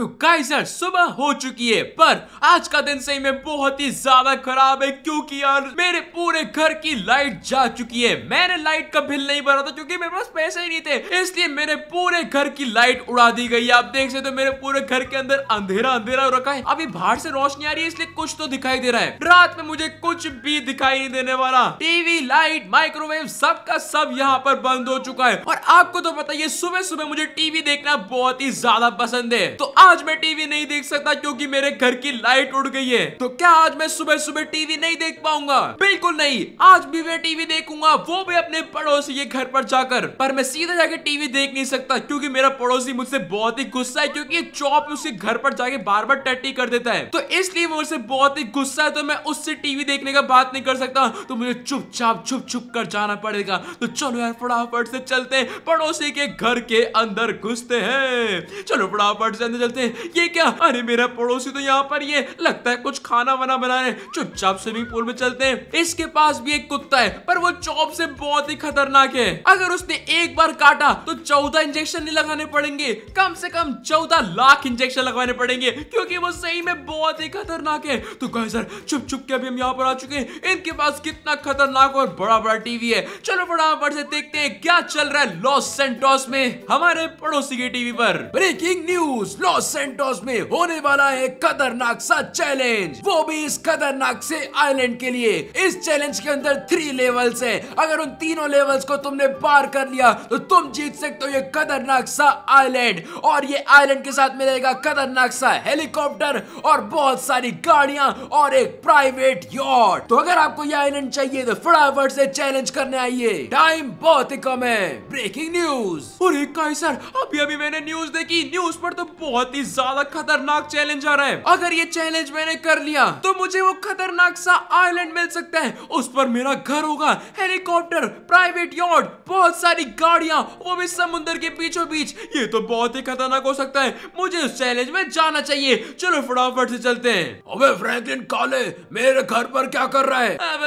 तो गाइस यार सुबह हो चुकी है पर आज का दिन सही में बहुत ही ज्यादा खराब है क्योंकि यार मेरे पूरे घर की लाइट जा चुकी है मैंने लाइट का बिल नहीं भरा था क्योंकि मेरे पास पैसे ही नहीं थे इसलिए मेरे पूरे घर की लाइट उड़ा दी गई आप देख सकते हो तो मेरे पूरे घर के अंदर अंधेरा अंधेरा हो रखा है अभी बाहर से रोशनी आ रही है इसलिए कुछ तो दिखाई दे रहा है रात में मुझे कुछ भी दिखाई नहीं देने वाला टीवी लाइट माइक्रोवेव सब का सब यहाँ पर बंद हो चुका है और आपको तो पता है सुबह सुबह मुझे टीवी देखना बहुत ही ज्यादा पसंद है तो आप आज मैं टीवी नहीं देख सकता क्योंकि मेरे घर की लाइट उड़ गई है तो क्या आज मैं सुबह सुबह टीवी नहीं देख पाऊंगा बिल्कुल नहीं आज भी मैं टीवी देखूंगा वो भी अपने पड़ोसी के घर पर जाकर पर मैं सीधा जाके टीवी देख नहीं सकता क्योंकि मेरा पड़ोसी मुझसे बहुत ही गुस्सा है क्योंकि चौप उसके घर पर जाके बार बार टट्टी कर देता है तो इसलिए वो मुझसे बहुत ही गुस्सा है तो मैं उससे टीवी देखने का बात नहीं कर सकता तो मुझे चुपचाप चुप चुप कर जाना पड़ेगा तो चलो यार फटाफट से चलते पड़ोसी के घर के अंदर घुसते हैं चलो फटाफट से अंदर चलते सकते ये क्या अरे मेरा पड़ोसी तो यहाँ पर ये लगता है कुछ खाना वाना बना रहे चुपचाप स्विमिंग पूल में चलते हैं इसके पास भी एक कुत्ता है पर वो चौप से बहुत ही खतरनाक है अगर उसने एक बार काटा तो चौदह इंजेक्शन नहीं लगाने पड़ेंगे कम से कम चौदह लाख इंजेक्शन लगवाने पड़ेंगे क्योंकि वो सही में बहुत ही खतरनाक है तो कहे सर चुप चुप के अभी हम यहाँ पर आ चुके हैं इनके पास कितना खतरनाक और बड़ा बड़ा टीवी है चलो फटाफट से देखते हैं क्या चल रहा है लॉस सेंटोस में हमारे पड़ोसी के टीवी पर breaking news Los Los Santos में होने वाला है खतरनाक सा चैलेंज वो भी इस खतरनाक से आइलैंड के लिए इस चैलेंज के अंदर थ्री लेवल्स हैं अगर उन तीनों लेवल्स को तुमने पार कर लिया तो तुम जीत सकते हो ये खतरनाक सा आइलैंड और ये आइलैंड के साथ मिलेगा खतरनाक सा हेलीकॉप्टर और बहुत सारी गाड़िया और एक प्राइवेट यॉट तो अगर आपको ये आईलैंड चाहिए तो फटाफट से चैलेंज करने आइए टाइम बहुत ही कम है ब्रेकिंग न्यूज और सर अभी अभी मैंने न्यूज देखी न्यूज पर तो बहुत बहुत ही ज्यादा खतरनाक चैलेंज आ रहा है अगर ये चैलेंज मैंने कर लिया तो मुझे वो खतरनाक सा आइलैंड मिल सकता है उस पर मेरा घर होगा हेलीकॉप्टर प्राइवेट यार्ड बहुत सारी गाड़िया वो भी समुन्द्र के बीचों बीच ये तो बहुत ही खतरनाक हो सकता है मुझे उस चैलेंज में जाना चाहिए चलो फटाफट से चलते हैं अबे फ्रैंकलिन काले मेरे घर पर क्या कर रहा है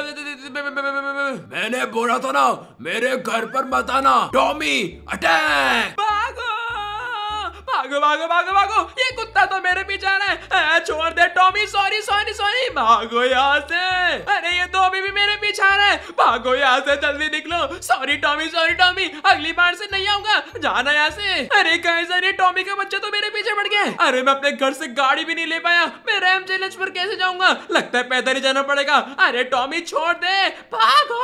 मैंने बोला था ना मेरे घर पर मत आना टॉमी अटैक भागो भागो भागो भागो भागो ये कुत्ता तो मेरे पीछे आ रहा है छोड़ दे टॉमी सॉरी सॉरी सॉरी भागो यहाँ से अरे ये तो अभी भी मेरे पीछे आ रहा है भागो यहाँ से जल्दी निकलो सॉरी टॉमी सॉरी टॉमी अगली बार से नहीं आऊंगा जाना यहाँ से अरे कहीं सर टॉमी का बच्चा तो मेरे पीछे पड़ गया अरे मैं अपने घर से गाड़ी भी नहीं ले पाया मैं रैम चैलेंज पर कैसे जाऊंगा लगता है पैदल ही जाना पड़ेगा अरे टॉमी छोड़ दे भागो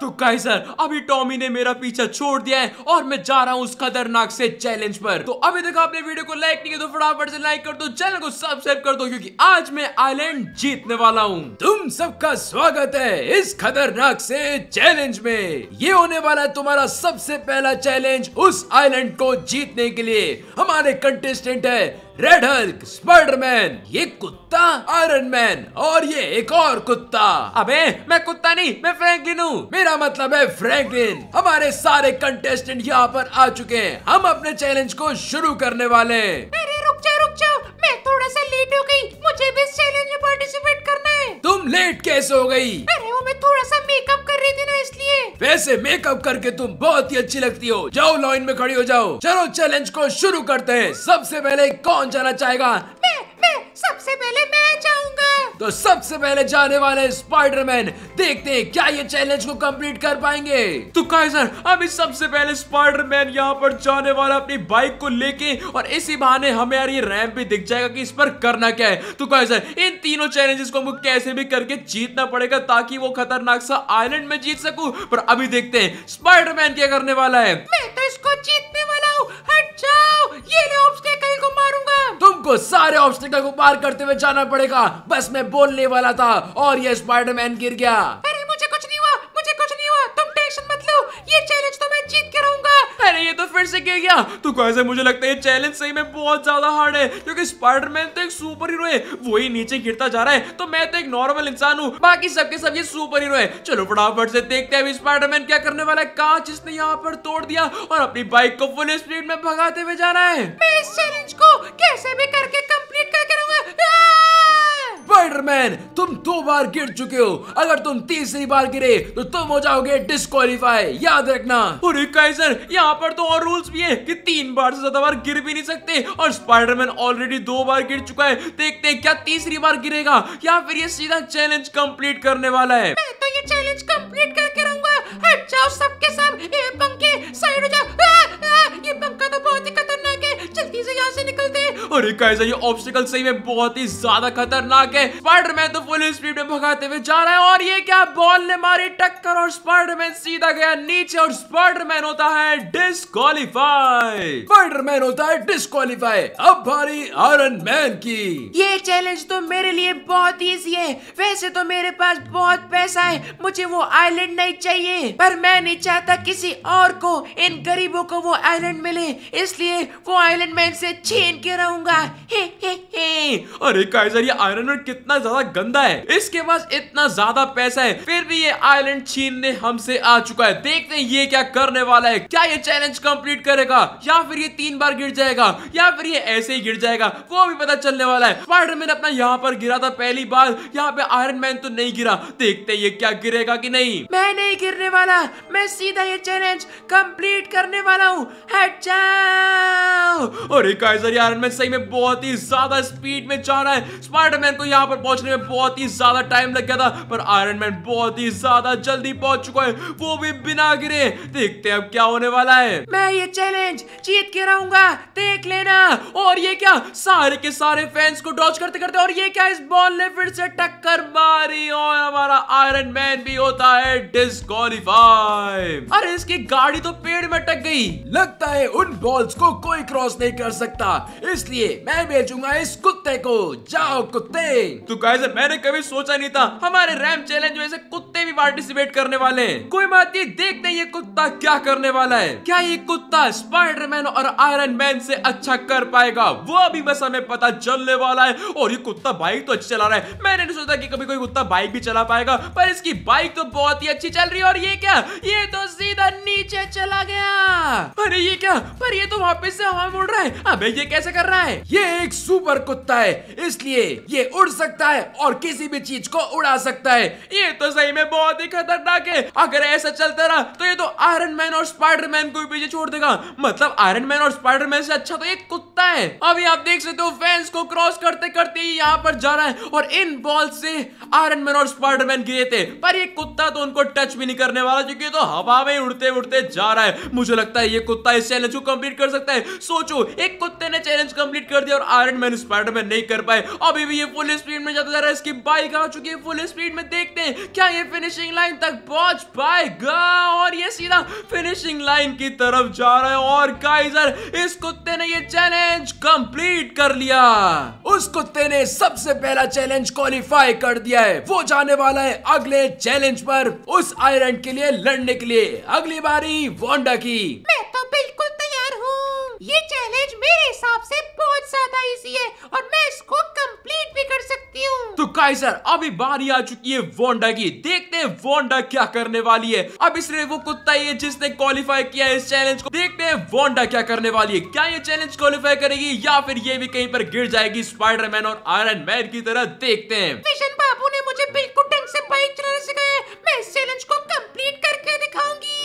तो गाइस सर अभी टॉमी ने मेरा पीछा छोड़ दिया है और मैं जा रहा हूँ उस खतरनाक से चैलेंज पर तो अभी तक आपने वीडियो को लाइक नहीं किया तो फटाफट से लाइक कर दो चैनल को सब्सक्राइब कर दो क्योंकि आज मैं आईलैंड जीतने वाला हूँ तुम सबका स्वागत है इस खतरनाक से चैलेंज में ये होने वाला है तुम्हारा सबसे पहला चैलेंज उस आइलैंड को जीतने के लिए हमारे कंटेस्टेंट है रेड हल्क स्पाइडरमैन ये कुत्ता आयरन मैन और ये एक और कुत्ता अबे मैं कुत्ता नहीं मैं फ्रैंकलिन हूँ मेरा मतलब है फ्रैंकलिन हमारे सारे कंटेस्टेंट यहाँ पर आ चुके हैं हम अपने चैलेंज को शुरू करने वाले अरे रुक जाओ रुक जाओ मैं थोड़ा सा लेट हो गई मुझे भी इस चैलेंज में पार्टिसिपेट करना है तुम लेट कैसे हो गई अरे वो मैं थोड़ा सा मेकअप कर रही थी ना इसलिए वैसे मेकअप करके तुम बहुत ही अच्छी लगती हो जाओ लाइन में खड़ी हो जाओ चलो चैलेंज को शुरू करते हैं सबसे पहले कौन जाना चाहेगा मैं मैं सबसे पहले मैं तो सबसे पहले जाने वाले स्पाइडरमैन देखते हैं क्या ये चैलेंज को कंप्लीट कर पाएंगे तो काइजर अभी सबसे पहले स्पाइडरमैन यहाँ पर जाने वाला अपनी बाइक को लेके और इसी बहाने हमें यार ये रैम भी दिख जाएगा कि इस पर करना क्या है तो काइजर इन तीनों चैलेंजेस को हमको कैसे भी करके जीतना पड़ेगा ताकि वो खतरनाक सा आईलैंड में जीत सकू पर अभी देखते हैं स्पाइडरमैन क्या करने वाला है मैं तो इसको जीतने वाला हूँ हट जाओ ये लो आपको सारे ऑब्स्टिकल को पार करते हुए जाना पड़ेगा बस मैं बोलने वाला था और ये स्पाइडरमैन गिर गया अरे ये तो फिर से गिर गया तो कैसे मुझे लगता है चैलेंज सही में बहुत ज्यादा हार्ड है क्योंकि स्पाइडरमैन तो एक सुपर हीरो है वो ही नीचे गिरता जा रहा है तो मैं तो एक नॉर्मल इंसान हूँ बाकी सबके सब ये सुपर हीरो है चलो फटाफट से देखते हैं स्पाइडरमैन क्या करने वाला है कांच इसने यहाँ पर तोड़ दिया और अपनी बाइक को फुल स्पीड में भगाते हुए जा रहा है मैं इस चैलेंज को कैसे भी करके कंप्लीट करके रहूंगा स्पाइडरमैन तुम दो बार गिर चुके हो अगर तुम तीसरी बार गिरे तो तुम हो जाओगे डिस्कालीफाई याद रखना और सर यहाँ पर तो और रूल्स भी है कि तीन बार से ज्यादा बार गिर भी नहीं सकते और स्पाइडरमैन ऑलरेडी दो बार गिर चुका है देखते हैं क्या तीसरी बार गिरेगा या फिर ये सीधा चैलेंज कम्प्लीट करने वाला है मैं तो ये चैलेंज कम्प्लीट करके रहूंगा हट जाओ सबके सब ये पंखे साइड हो जाओ ये पंखा तो बहुत ही खतरनाक जल्दी से यहाँ से निकलते हैं अरे कैसा ये ऑब्स्टिकल सही में बहुत ही ज्यादा खतरनाक है स्पाइडरमैन तो फुल स्पीड में भगाते हुए जा रहा है और ये क्या बॉल ने मारी टक्कर और स्पाइडरमैन सीधा गया नीचे और स्पाइडरमैन होता है डिस्कालीफाई स्पाइडरमैन होता है डिस्कालीफाई अब भारी आयरन मैन की ये चैलेंज तो मेरे लिए बहुत ईजी है वैसे तो मेरे पास बहुत पैसा है मुझे वो आईलैंड नहीं चाहिए पर मैं नहीं चाहता किसी और को इन गरीबों को वो आईलैंड मिले इसलिए वो आईलैंड आयरन मैन से छीन के रहूंगा अरे काइजर ये आयरन मैन कितना ज्यादा गंदा है इसके पास इतना ज्यादा पैसा है फिर भी ये आयलैंड छीनने हमसे आ चुका है देखते हैं ये क्या करने वाला है क्या ये चैलेंज कंप्लीट करेगा या फिर ये तीन बार गिर जाएगा या फिर ये ऐसे ही गिर जाएगा वो भी पता चलने वाला है स्पाइडरमैन अपना यहाँ पर गिरा था पहली बार यहाँ पे आयरन मैन तो नहीं गिरा देखते ये क्या गिरेगा की नहीं मैं नहीं गिरने वाला मैं सीधा ये चैलेंज कम्प्लीट करने वाला हूँ और काइजर यार में सही में बहुत ही ज्यादा स्पीड में जा रहा है स्पाइडरमैन को यहाँ पर पहुंचने में बहुत ही ज्यादा टाइम लग गया था पर आयरन मैन बहुत ही ज्यादा जल्दी पहुंच चुका है वो भी बिना गिरे देखते हैं अब क्या होने वाला है मैं ये चैलेंज जीत के रहूंगा देख लेना और ये क्या सारे के सारे फैंस को डॉच करते करते और ये क्या इस बॉल ने फिर से टक्कर मारी और हमारा आयरन मैन भी होता है डिस्कालीफाई अरे इसकी गाड़ी तो पेड़ में टक गई लगता है उन बॉल्स को कोई क्रॉस क्रॉस नहीं कर सकता इसलिए मैं भेजूंगा इस कुत्ते को जाओ कुत्ते तो कैसे मैंने कभी सोचा नहीं था हमारे रैम चैलेंज में से कुत्ते भी पार्टिसिपेट करने वाले हैं कोई बात नहीं देखते ये कुत्ता क्या करने वाला है क्या ये कुत्ता स्पाइडरमैन और आयरन मैन से अच्छा कर पाएगा वो अभी बस हमें पता चलने वाला है और ये कुत्ता बाइक तो अच्छी चला रहा है मैंने नहीं सोचा की कभी कोई कुत्ता बाइक भी चला पाएगा पर इसकी बाइक तो बहुत ही अच्छी चल रही है और ये क्या ये तो सीधा नीचे चला गया अरे ये क्या पर ये तो वापस से हम मुड़ रहा है अबे ये कैसे कर रहा है ये एक सुपर कुत्ता है इसलिए ये उड़ सकता है और किसी भी चीज को उड़ा सकता है ये तो सही में बहुत ही खतरनाक है अगर ऐसा चलता रहा तो ये तो आयरन मैन और स्पाइडर मैन को पीछे छोड़ देगा मतलब आयरन मैन और स्पाइडर मैन से अच्छा तो एक कुत्ता है अभी आप देख सकते हो फैंस को क्रॉस करते करते यहाँ पर जा रहा है और इन बॉल से आयरन मैन और स्पाइडर मैन गिरे थे पर ये कुत्ता तो उनको टच भी नहीं करने वाला क्योंकि तो हवा में उड़ते उड़ते जा रहा है मुझे लगता है ये कुत्ता इस चैलेंज को कंप्लीट कर सकता है सो सोचो एक कुत्ते ने चैलेंज कंप्लीट कर दिया और आयरन मैन स्पाइडरमैन नहीं कर पाए अभी भी ये फुल स्पीड में जाता जा रहा है इसकी बाइक आ चुकी है फुल स्पीड में देखते हैं क्या ये फिनिशिंग लाइन तक पहुंच पाएगा और ये सीधा फिनिशिंग लाइन की तरफ जा रहा है और काइजर इस कुत्ते ने ये चैलेंज कंप्लीट कर लिया उस कुत्ते ने सबसे पहला चैलेंज क्वालिफाई कर दिया है वो जाने वाला है अगले चैलेंज पर उस आयरन के लिए लड़ने के लिए अगली बारी वोंडा की मैं तो बिल्कुल ये चैलेंज मेरे हिसाब से बहुत ज्यादा इजी है और मैं इसको कंप्लीट भी कर सकती हूँ तो काइजर अभी बारी आ चुकी है वोंडा की देखते हैं वोंडा क्या करने वाली है अब इसलिए वो कुत्ता ही है जिसने क्वालिफाई किया है इस चैलेंज को देखते हैं वोंडा क्या करने वाली है क्या ये चैलेंज क्वालिफाई करेगी या फिर ये भी कहीं पर गिर जाएगी स्पाइडरमैन और आयरन मैन की तरह देखते हैं विशन बाबू ने मुझे बिल्कुल ढंग से बाइक चलाना सिखाया मैं इस चैलेंज को कम्प्लीट करके दिखाऊंगी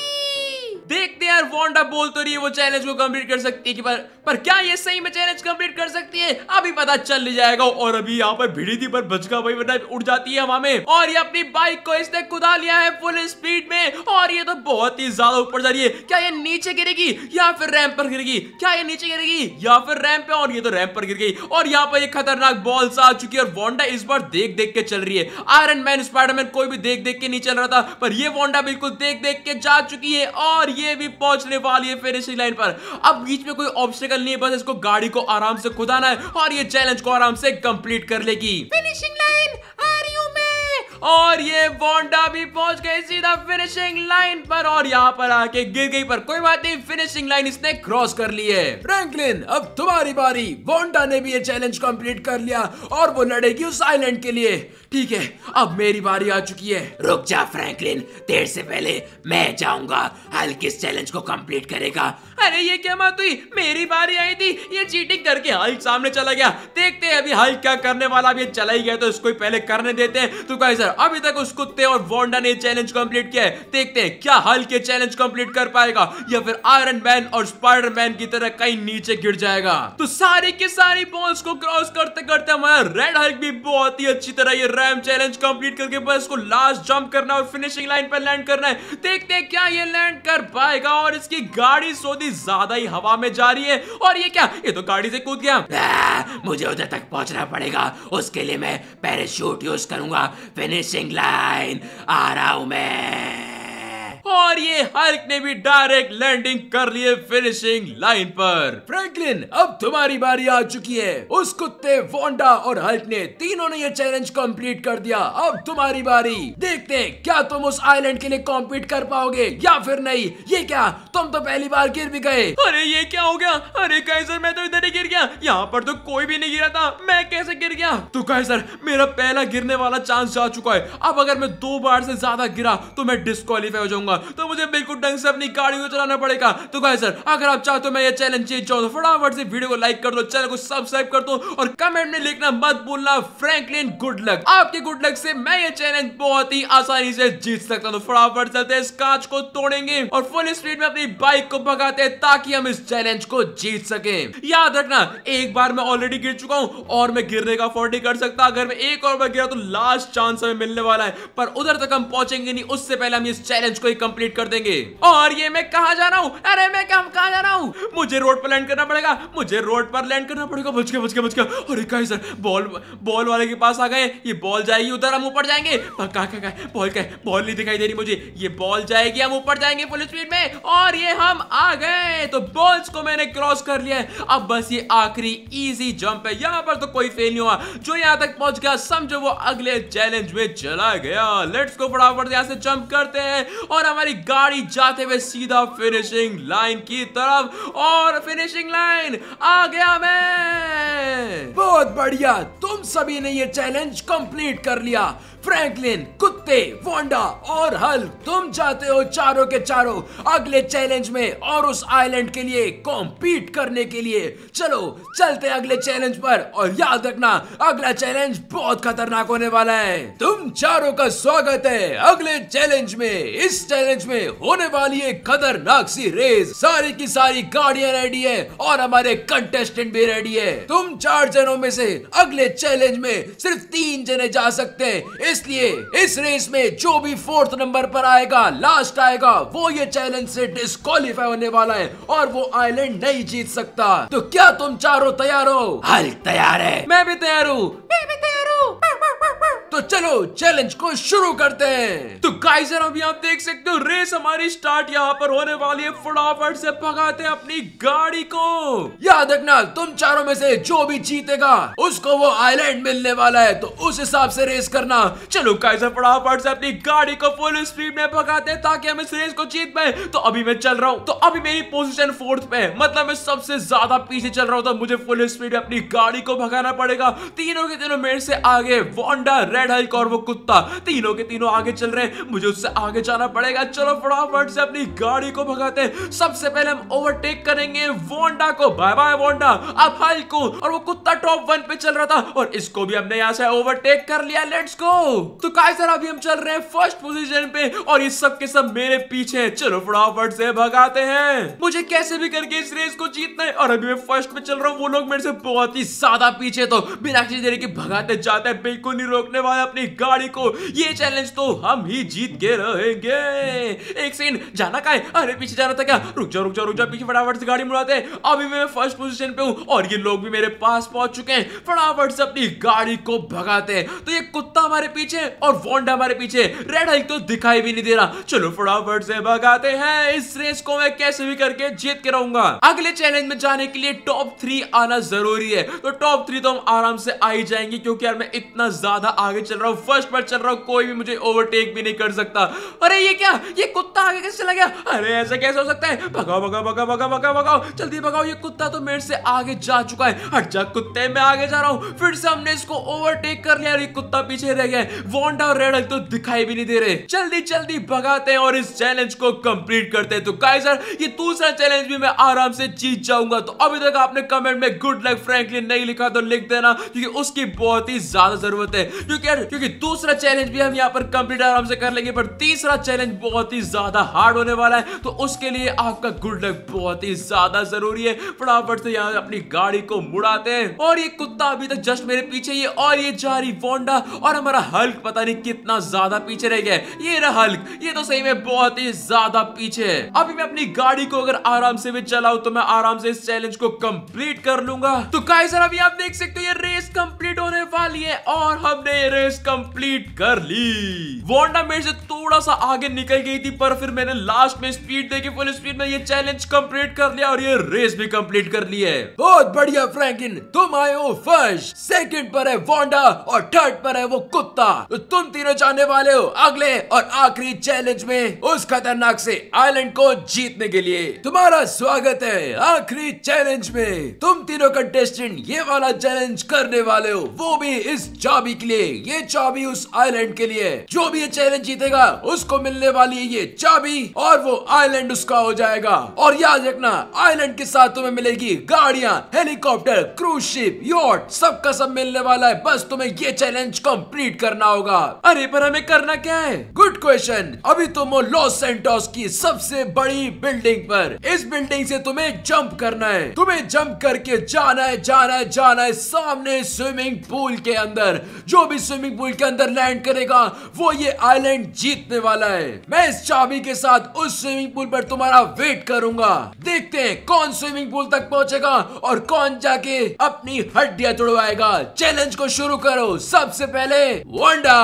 देखते हैं वॉन्डा बोल तो रही है वो चैलेंज को कंप्लीट कर सकती है कि पर, पर क्या ये सही में चैलेंज कंप्लीट कर सकती है अभी पता चल जाएगा और अभी यहाँ पर भिड़ी थी पर बचका भाई वरना उड़ जाती है हवा में और ये अपनी बाइक को इसने कुदा लिया है फुल स्पीड में और ये तो बहुत ही ज्यादा ऊपर जा रही है क्या ये नीचे गिरेगी या फिर रैम पर गिरेगी क्या ये नीचे गिरेगी या फिर रैम पे और ये तो रैम पर गिर गई और यहाँ पर एक खतरनाक बॉल बॉल्स आ चुकी है और वॉन्डा इस बार देख देख के चल रही है आयरन मैन स्पाइडरमैन कोई भी देख देख के नहीं चल रहा था पर ये वॉन्डा बिल्कुल देख देख के जा चुकी है और ये भी पहुंचने वाली है फिनिशिंग लाइन पर अब बीच में कोई ऑब्स्टिकल नहीं है बस इसको गाड़ी को आराम से खुदाना है और ये चैलेंज को आराम से कंप्लीट कर लेगी फिनिशिंग लाइन और ये वोंडा भी पहुंच गई सीधा फिनिशिंग लाइन पर और यहाँ पर आके गिर गई पर कोई बात नहीं फिनिशिंग लाइन इसने क्रॉस कर ली है फ्रैंकलिन अब तुम्हारी बारी वोंडा ने भी ये चैलेंज कंप्लीट कर लिया और वो लड़ेगी उस आइलैंड के लिए ठीक है अब मेरी बारी आ चुकी है रुक जा फ्रैंकलिन देर से पहले मैं जाऊंगा हल किस चैलेंज को कंप्लीट करेगा अरे ये क्या बात हुई मेरी बारी आई थी ये चीटिंग करके हल सामने चला गया देखते हैं अभी हल क्या करने वाला अभी चला ही गया तो इसको पहले करने देते हैं तो कैसे अभी तक उस कुत्ते और वोंडा ने चैलेंज कंप्लीट किया है देखते हैं क्या हल के चैलेंज कंप्लीट कर पाएगा या फिर आयरन मैन और स्पाइडर मैन की तरह कहीं नीचे गिर जाएगा तो सारे के सारी बॉल्स को क्रॉस करते करते हमारा रेड हल्क भी बहुत ही अच्छी तरह ये रैम चैलेंज कंप्लीट करके बस को लास्ट जंप करना और फिनिशिंग लाइन पर लैंड करना है देखते हैं क्या ये लैंड कर पाएगा और इसकी गाड़ी सौदी ज्यादा ही हवा में जा रही है और ये क्या ये तो गाड़ी से कूद गया मुझे उधर तक पहुंचना पड़ेगा उसके लिए मैं पैराशूट यूज करूंगा finish finishing line are human. Stark ने भी डायरेक्ट लैंडिंग कर लिए फिनिशिंग लाइन पर फ्रैंकलिन अब तुम्हारी बारी आ चुकी है उस कुत्ते वोंडा और हल्क ने तीनों ने ये चैलेंज कंप्लीट कर दिया अब तुम्हारी बारी देखते हैं क्या तुम उस आइलैंड के लिए कॉम्पीट कर पाओगे या फिर नहीं ये क्या तुम तो पहली बार गिर भी गए अरे ये क्या हो गया अरे कैसर मैं तो इधर ही गिर गया यहाँ पर तो कोई भी नहीं गिरा था मैं कैसे गिर गया तो कैसर मेरा पहला गिरने वाला चांस जा चुका है अब अगर मैं दो बार से ज्यादा गिरा तो मैं डिस्कालीफाई हो जाऊंगा तो मुझे बिल्कुल ढंग से अपनी गाड़ी को चलाना पड़ेगा तो गाय सर अगर आप चाहते हो मैं ये चैलेंज जीत जाऊँ तो फटाफट से वीडियो को लाइक कर दो चैनल को सब्सक्राइब कर दो और कमेंट में लिखना मत बोलना फ्रेंकलिन गुड लक आपके गुड लक से मैं ये चैलेंज बहुत ही आसानी से जीत सकता हूँ तो फटाफट चलते इस कांच को तोड़ेंगे और फुल स्पीड में अपनी बाइक को भगाते हैं ताकि हम इस चैलेंज को जीत सके याद रखना एक बार मैं ऑलरेडी गिर चुका हूँ और मैं गिरने का अफोर्ड नहीं कर सकता अगर मैं एक और बार गिरा तो लास्ट चांस हमें मिलने वाला है पर उधर तक हम पहुंचेंगे नहीं उससे पहले हम इस चैलेंज को ही कंप्लीट कर देंगे और ये मैं कहा जा रहा हूँ अरे मैं कहा, कहा जा रहा हूँ मुझे रोड पर लैंड करना पड़ेगा मुझे रोड पर लैंड करना पड़ेगा बच के बच के बच के अरे कहे सर बॉल बॉल वाले के पास आ गए ये बॉल जाएगी उधर हम ऊपर जाएंगे बॉल का बॉल नहीं दिखाई दे रही मुझे ये बॉल जाएगी हम ऊपर जाएंगे फुल स्पीड में और ये हम आ गए तो बॉल्स को मैंने क्रॉस कर लिया है अब बस ये आखिरी इजी जंप है यहाँ पर तो कोई फेल नहीं हुआ जो यहाँ तक पहुंच गया समझो वो अगले चैलेंज में चला गया लेट्स को फटाफट यहाँ से जंप करते हैं और हमारी गाड़ी जाते हुए सीधा फिनिशिंग लाइन की तरफ और फिनिशिंग लाइन आ गया मैं बहुत बढ़िया तुम सभी ने ये चैलेंज कंप्लीट कर लिया फ्रैंकलिन कुत्ते वोंडा और हल तुम जाते हो चारों के चारों अगले चैलेंज में और उस आइलैंड के लिए कॉम्पीट करने के लिए चलो चलते अगले चैलेंज पर और याद रखना अगला चैलेंज बहुत खतरनाक होने वाला है तुम चारों का स्वागत है अगले चैलेंज में इस चैलेंज में होने वाली है खतरनाक सी रेस सारी की सारी गाड़ियां रेडी है और हमारे कंटेस्टेंट भी रेडी है तुम चार जनों में से अगले चैलेंज में सिर्फ तीन जने जा सकते हैं इसलिए इस रेस में जो भी फोर्थ नंबर पर आएगा लास्ट आएगा वो ये चैलेंज से डिस्कालीफाई होने वाला है और वो आइलैंड नहीं जीत सकता तो क्या तुम चारों तैयार हो हल तैयार है मैं भी तैयार हूँ मैं भी तैयार हूँ तो चलो चैलेंज को शुरू करते हैं तो गाइजर अभी आप देख सकते हो रेस हमारी स्टार्ट यहाँ पर होने वाली है फटाफट से भगाते हैं अपनी गाड़ी को याद रखना तुम चारों में से जो भी जीतेगा उसको वो आइलैंड मिलने वाला है तो उस हिसाब से रेस करना चलो काइजर फटाफट से अपनी गाड़ी को फुल स्पीड में भगाते हैं ताकि हम इस रेस को जीत पाए तो अभी मैं चल रहा हूँ तो अभी मेरी पोजिशन फोर्थ पे मतलब मैं सबसे ज्यादा पीछे चल रहा हूँ तो मुझे फुल स्पीड में अपनी गाड़ी को भगाना पड़ेगा तीनों के तीनों मेरे से आगे वोंडा रेड हल्क और वो कुत्ता तीनों के तीनों आगे चल रहे हैं मुझे उससे आगे जाना पड़ेगा चलो फटाफट से अपनी गाड़ी को भगाते सबसे पहले हम ओवरटेक करेंगे वोंडा को बाय बाय वोंडा अब हल्क को और वो कुत्ता टॉप वन पे चल रहा था और इसको भी हमने यहाँ से ओवरटेक कर लिया लेट्स गो तो काय सर अभी हम चल रहे हैं फर्स्ट पोजिशन पे और इस सब के सब मेरे पीछे चलो फटाफट से भगाते हैं मुझे कैसे भी करके इस रेस को जीतना है और अभी मैं फर्स्ट पे चल रहा हूँ वो लोग मेरे से बहुत ही ज्यादा पीछे तो बिना किसी देरी के भगाते जाते हैं बिल्कुल नहीं रोकने वाले करवाया अपनी गाड़ी को ये चैलेंज तो हम ही जीत के रहेंगे एक सीन जाना का है अरे पीछे जाना था क्या रुक जा रुक जा रुक जा पीछे फटाफट से गाड़ी मुड़ाते हैं अभी मैं फर्स्ट पोजीशन पे हूँ और ये लोग भी मेरे पास पहुंच चुके हैं फटाफट से अपनी गाड़ी को भगाते हैं तो ये कुत्ता हमारे पीछे और वोंडा हमारे पीछे रेड हाइक तो दिखाई भी नहीं दे रहा चलो फटाफट से भगाते हैं इस रेस को मैं कैसे भी करके जीत के रहूंगा अगले चैलेंज में जाने के लिए टॉप थ्री आना जरूरी है तो टॉप थ्री तो हम आराम से आ ही जाएंगे क्योंकि यार मैं इतना ज्यादा आगे आगे चल रहा हूँ फर्स्ट पर चल रहा हूँ कोई भी मुझे ओवरटेक भी नहीं कर सकता अरे ये क्या ये कुत्ता आगे कैसे चला गया अरे ऐसे कैसे हो सकता है भगाओ भगाओ भगाओ भगाओ भगाओ भगाओ जल्दी भगाओ ये कुत्ता तो मेरे से आगे जा चुका है हट जा कुत्ते मैं आगे जा रहा हूँ फिर से हमने इसको ओवरटेक कर लिया और ये कुत्ता पीछे रह गया है और रेड तो दिखाई भी नहीं दे रहे जल्दी जल्दी भगाते हैं और इस चैलेंज को कंप्लीट करते हैं तो गाइस यार ये दूसरा चैलेंज भी मैं आराम से जीत जाऊंगा तो अभी तक आपने कमेंट में गुड लक फ्रैंकलिन नहीं लिखा तो लिख देना क्योंकि उसकी बहुत ही ज्यादा जरूरत है क्योंकि यार क्योंकि दूसरा चैलेंज भी हम यहाँ पर कंप्लीट आराम से कर लेंगे पर तीसरा चैलेंज बहुत ही ज्यादा हार्ड होने वाला है तो उसके लिए आपका गुड लक बहुत ही ज्यादा जरूरी है फटाफट से यहाँ अपनी गाड़ी को मुड़ाते हैं और ये कुत्ता अभी तक जस्ट मेरे पीछे ही और ये जा रही वोंडा और हमारा हल्क पता नहीं कितना ज्यादा पीछे रह गया ये रहा हल्क ये तो सही में बहुत ही ज्यादा पीछे है अभी मैं अपनी गाड़ी को अगर आराम से भी चलाऊ तो मैं आराम से इस चैलेंज को कंप्लीट कर लूंगा तो कई सर अभी आप देख सकते हो ये रेस कंप्लीट होने वाली है और हमने रेस कंप्लीट कर ली वोंडा मेरे से थोड़ा सा आगे निकल गई थी पर फिर मैंने लास्ट में स्पीड देखी फुल स्पीड में ये चैलेंज कंप्लीट कर लिया और ये रेस भी कंप्लीट कर ली है बहुत बढ़िया फ्रैंकिन तुम आए हो फर्स्ट सेकंड पर है वोंडा और थर्ड पर है वो कुत्ता तो तुम तीनों जाने वाले हो अगले और आखिरी चैलेंज में उस खतरनाक से आईलैंड को जीतने के लिए तुम्हारा स्वागत है आखिरी चैलेंज में तुम तीनों कंटेस्टेंट ये वाला चैलेंज करने वाले हो वो भी इस चाबी के लिए ये चाबी उस आइलैंड के लिए जो भी ये चैलेंज जीतेगा उसको मिलने वाली है ये चाबी और वो आइलैंड उसका हो जाएगा और याद रखना आइलैंड के साथ तुम्हें मिलेगी गाड़िया हेलीकॉप्टर क्रूज शिप योट सबका सब मिलने वाला है बस तुम्हें ये चैलेंज कम्प्लीट करना होगा अरे पर हमें करना क्या है गुड क्वेश्चन अभी तुम लॉस सेंटोस की सबसे बड़ी बिल्डिंग पर इस बिल्डिंग से तुम्हें जंप करना है तुम्हें जंप करके जाना है जाना है जाना है सामने स्विमिंग पूल के अंदर जो भी स्विमिंग स्विमिंग पूल के अंदर लैंड करेगा वो ये आइलैंड जीतने वाला है मैं इस चाबी के साथ उस स्विमिंग पूल पर तुम्हारा वेट करूंगा देखते हैं कौन स्विमिंग पूल तक पहुंचेगा और कौन जाके अपनी हड्डियां जुड़वाएगा चैलेंज को शुरू करो सबसे पहले वोंडा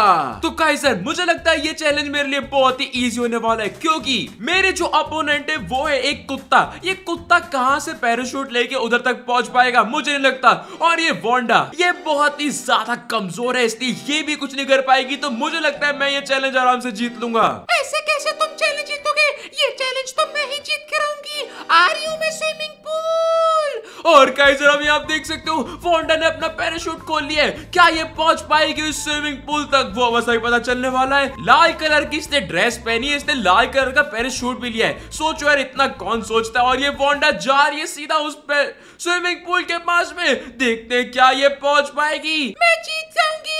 तो कहीं सर मुझे लगता है ये चैलेंज मेरे लिए बहुत ही ईजी होने वाला है क्योंकि मेरे जो अपोनेंट है वो है एक कुत्ता ये कुत्ता कहाँ से पैराशूट लेके उधर तक पहुंच पाएगा मुझे नहीं लगता और ये वोंडा ये बहुत ही ज्यादा कमजोर है इसलिए ये भी कुछ नहीं कर पाएगी तो मुझे लगता है मैं ये चैलेंज आराम से जीत लूंगा ऐसे कैसे तुम चैलेंज जीतोगे ये चैलेंज तो मैं ही जीत के रहूंगी आ रही हूँ मैं स्विमिंग पूल और कई जरा आप देख सकते हो फोंडा ने अपना पैराशूट खोल लिया है क्या ये पहुंच पाएगी उस स्विमिंग पूल तक वो अवश्य ही पता चलने वाला है लाल कलर की इसने ड्रेस पहनी है इसने लाल कलर का पैराशूट भी लिया है सोचो यार इतना कौन सोचता है और ये फोंडा जा रही है सीधा उस स्विमिंग पूल के पास में देखते क्या ये पहुंच पाएगी मैं जीत जाऊंगी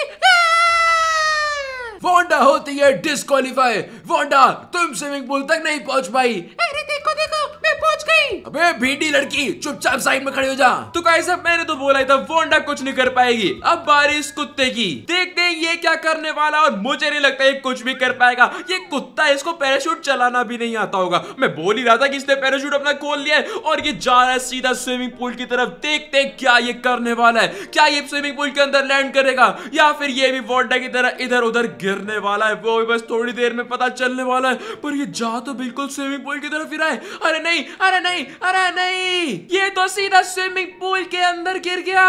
ज्यादा होती है डिस्कालीफाई वोंडा तुम स्विमिंग पूल तक नहीं पहुंच पाई अरे देखो देखो मैं पहुंच गई अबे भीड़ी लड़की चुपचाप साइड में खड़ी हो जा तो कैसे मैंने तो बोला था वोंडा कुछ नहीं कर पाएगी अब बारिश कुत्ते की देख कि ये क्या करने वाला और मुझे नहीं लगता ये कुछ भी कर पाएगा ये कुत्ता इसको पैराशूट चलाना भी नहीं आता होगा मैं बोल ही रहा था कि इसने पैराशूट अपना खोल लिया है और ये जा रहा है सीधा स्विमिंग पूल की तरफ देखते क्या ये करने वाला है क्या ये स्विमिंग पूल के अंदर लैंड करेगा या फिर ये भी वोडा की तरह इधर उधर गिरने वाला है वो भी बस थोड़ी देर में पता चलने वाला है पर ये जा तो बिल्कुल स्विमिंग पूल की तरफ ही है अरे नहीं अरे नहीं अरे नहीं ये तो सीधा स्विमिंग पूल के अंदर गिर गया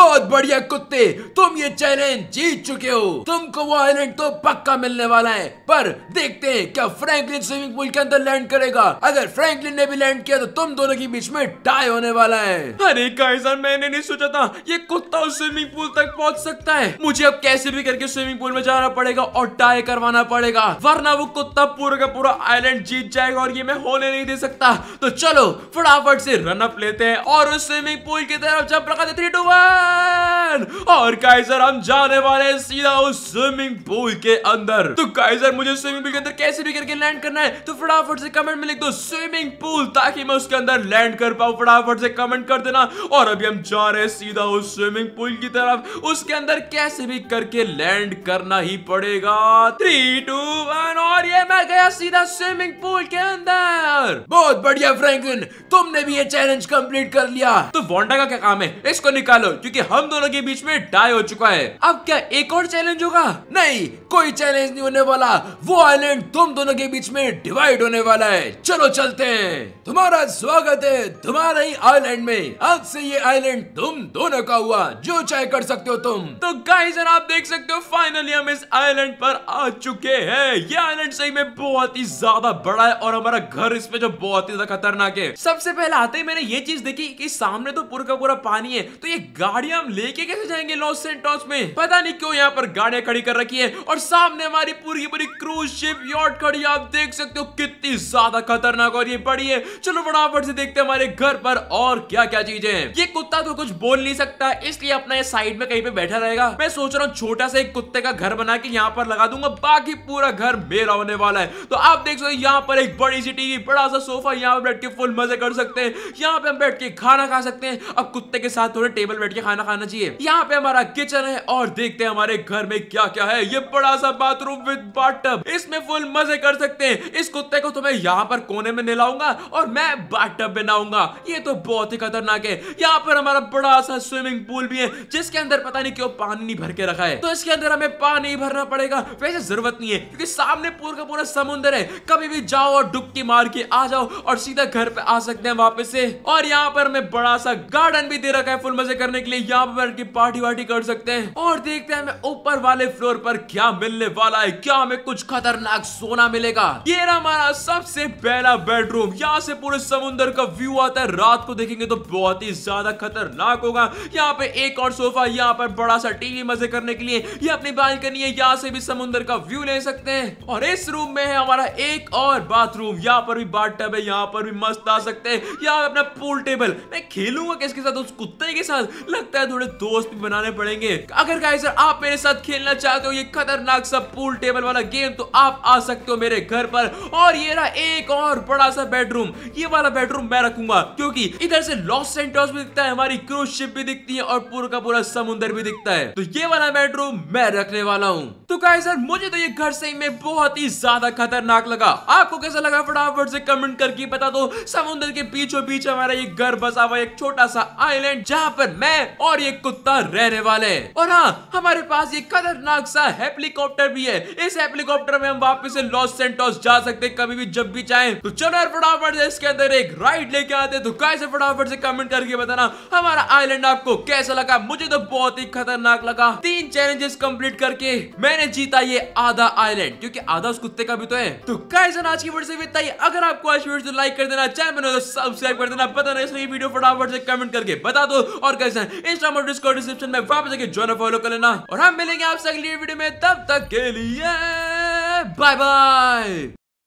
बहुत बढ़िया कुत्ते तुम ये चैलेंज जीत चुके हो तुमको वो आइलैंड तो पक्का मिलने वाला है पर देखते हैं क्या फ्रैंकलिन स्विमिंग पूल के अंदर लैंड करेगा अगर फ्रैंकलिन ने भी लैंड किया तो तुम दोनों के बीच में टाई होने वाला है अरे काइजर मैंने नहीं सोचा था ये कुत्ता उस स्विमिंग पूल तक पहुँच सकता है मुझे अब कैसे भी करके स्विमिंग पूल में जाना पड़ेगा और टाई करवाना पड़ेगा वरना वो कुत्ता पूरा का पूरा आईलैंड जीत जाएगा और ये मैं होने नहीं दे सकता तो चलो फटाफट से रनअप लेते हैं और उस स्विमिंग पूल की तरफ जब रखा थ्री टू वन और काइजर हम जाने वाले सीधा उस स्विमिंग पूल के अंदर तो गाइस मुझे स्विमिंग पूल के अंदर कैसे भी करके लैंड करना है तो फटाफट से कमेंट में लिख दो स्विमिंग पूल ताकि मैं उसके अंदर लैंड कर पाऊ फटाफट से कमेंट कर देना और अभी हम जा रहे हैं सीधा उस स्विमिंग पूल की तरफ उसके अंदर कैसे भी करके लैंड करना ही पड़ेगा थ्री टू वन और ये मैं गया सीधा स्विमिंग पूल के अंदर बहुत बढ़िया फ्रेंकलिन तुमने भी ये चैलेंज कंप्लीट कर लिया तो वोंडा का क्या काम है इसको निकालो क्योंकि हम दोनों के बीच में डाई हो चुका है अब क्या एक और चैलेंज होगा नहीं कोई चैलेंज नहीं होने वाला वो आइलैंड तुम दोनों के बीच में डिवाइड होने वाला है चलो चलते हैं तुम्हारा स्वागत है तुम्हारे ही आइलैंड में आज से ये आइलैंड तुम दोनों का हुआ जो चाहे कर सकते हो तुम तो गाइस और आप देख सकते हो फाइनली हम इस आइलैंड पर आ चुके हैं ये आइलैंड सही में बहुत ही ज्यादा बड़ा है और हमारा घर इसमें जो बहुत ही ज्यादा खतरनाक है सबसे पहले आते ही मैंने ये चीज देखी की सामने तो पूरा का पूरा पानी है तो ये गाड़ी हम लेके कैसे जाएंगे लॉस सेंटोस में पता नहीं क्यों यहाँ पर गाड़ियां खड़ी कर रखी है और सामने हमारी पूरी बड़ी क्रूज शिप यॉट खड़ी आप देख सकते हो कितनी ज्यादा खतरनाक और ये बड़ी है चलो फटाफट से देखते हैं हमारे घर पर और क्या क्या चीजें हैं ये कुत्ता तो कुछ बोल नहीं सकता इसलिए अपना ये साइड में कहीं पे बैठा रहेगा मैं सोच रहा हूँ छोटा सा एक कुत्ते का घर बना के यहाँ पर लगा दूंगा बाकी पूरा घर मेरा होने वाला है तो आप देख सकते यहाँ पर एक बड़ी सी टीवी बड़ा सा सोफा यहाँ पर बैठ के फुल मजे कर सकते हैं यहाँ पे हम बैठ के खाना खा सकते हैं अब कुत्ते के साथ थोड़े टेबल बैठ के खाना खाना चाहिए यहाँ पे हमारा किचन है और देखते हैं हमारे हमारे घर में क्या क्या है ये बड़ा सा बाथरूम विद बाथटब इसमें फुल मजे कर सकते हैं इस कुत्ते को तो मैं यहाँ पर कोने में नहलाऊंगा और मैं बाथटब में नहाऊंगा ये तो बहुत ही खतरनाक है यहाँ पर हमारा बड़ा सा स्विमिंग पूल भी है जिसके अंदर पता नहीं क्यों पानी नहीं भर के रखा है तो इसके अंदर हमें पानी भरना पड़ेगा वैसे जरूरत नहीं है क्योंकि सामने पूर का पूरा समुद्र है कभी भी जाओ और डुबकी मार के आ जाओ और सीधा घर पे आ सकते हैं वापस से और यहाँ पर हमें बड़ा सा गार्डन भी दे रखा है फुल मजे करने के लिए यहाँ पर पार्टी वार्टी कर सकते हैं और देखते हैं हमें ऊपर वाले फ्लोर पर क्या मिलने वाला है क्या हमें कुछ खतरनाक सोना मिलेगा ये रहा हमारा सबसे पहला बेडरूम यहाँ से पूरे समुन्दर का व्यू आता है रात को देखेंगे तो बहुत ही ज्यादा खतरनाक होगा यहाँ पे एक और सोफा यहाँ पर बड़ा सा टीवी मजे करने के लिए ये अपनी बालकनी है यहाँ से भी समुन्दर का व्यू ले सकते हैं और इस रूम में है हमारा एक और बाथरूम यहाँ पर भी बाथ टब है यहाँ पर भी मस्त आ सकते हैं यहाँ पे अपना पूल टेबल मैं खेलूंगा किसके साथ उस कुत्ते के साथ लगता है थोड़े दोस्त भी बनाने पड़ेंगे अगर गाइस आप मेरे मेरे साथ खेलना चाहते हो ये खतरनाक सा पूल टेबल वाला गेम तो आप आ सकते हो मेरे घर पर और ये रहा एक और बड़ा सा बेडरूम ये वाला बेडरूम मैं रखूंगा क्योंकि इधर से लॉस सेंटर्स भी दिखता है हमारी क्रूज शिप भी दिखती है और पूरा का पूरा समुद्र भी दिखता है तो ये वाला बेडरूम मैं रखने वाला हूँ तो कहे सर मुझे तो ये घर सही में बहुत ही ज्यादा खतरनाक लगा आपको कैसा लगा फटाफट से कमेंट करके बता दो समुद्र के पीछों बीच हमारा ये घर बसा हुआ एक छोटा सा आईलैंड जहाँ पर मैं और ये कुत्ता रहने वाले और हाँ हमारे पास ये खतरनाक सा हेलीकॉप्टर भी है इस हेलीकॉप्टर में हम वापस लॉस सेंटोस जा सकते हैं कभी भी जब भी चाहे तो चलो फटाफट से इसके अंदर एक राइड लेके आते तो कैसे फटाफट से कमेंट करके बताना हमारा आईलैंड आपको कैसा लगा मुझे तो बहुत ही खतरनाक लगा तीन चैलेंजेस कम्प्लीट करके मैंने जीता ये आधा आईलैंड क्योंकि आधा उस कुत्ते का भी तो है तो कैसे आज की वर्ष से अगर आपको आज वीडियो लाइक कर देना चैनल तो सब्सक्राइब कर देना पता नहीं इसलिए वीडियो फटाफट से कमेंट करके बता दो और कैसे इंस्टाग्राम डिस्कॉर्ड डिस्क्रिप्शन में वापस जाके ज्वाइन फॉलो कर लेना और हम मिलेंगे आपसे अगली वीडियो में तब तक के लिए बाय बाय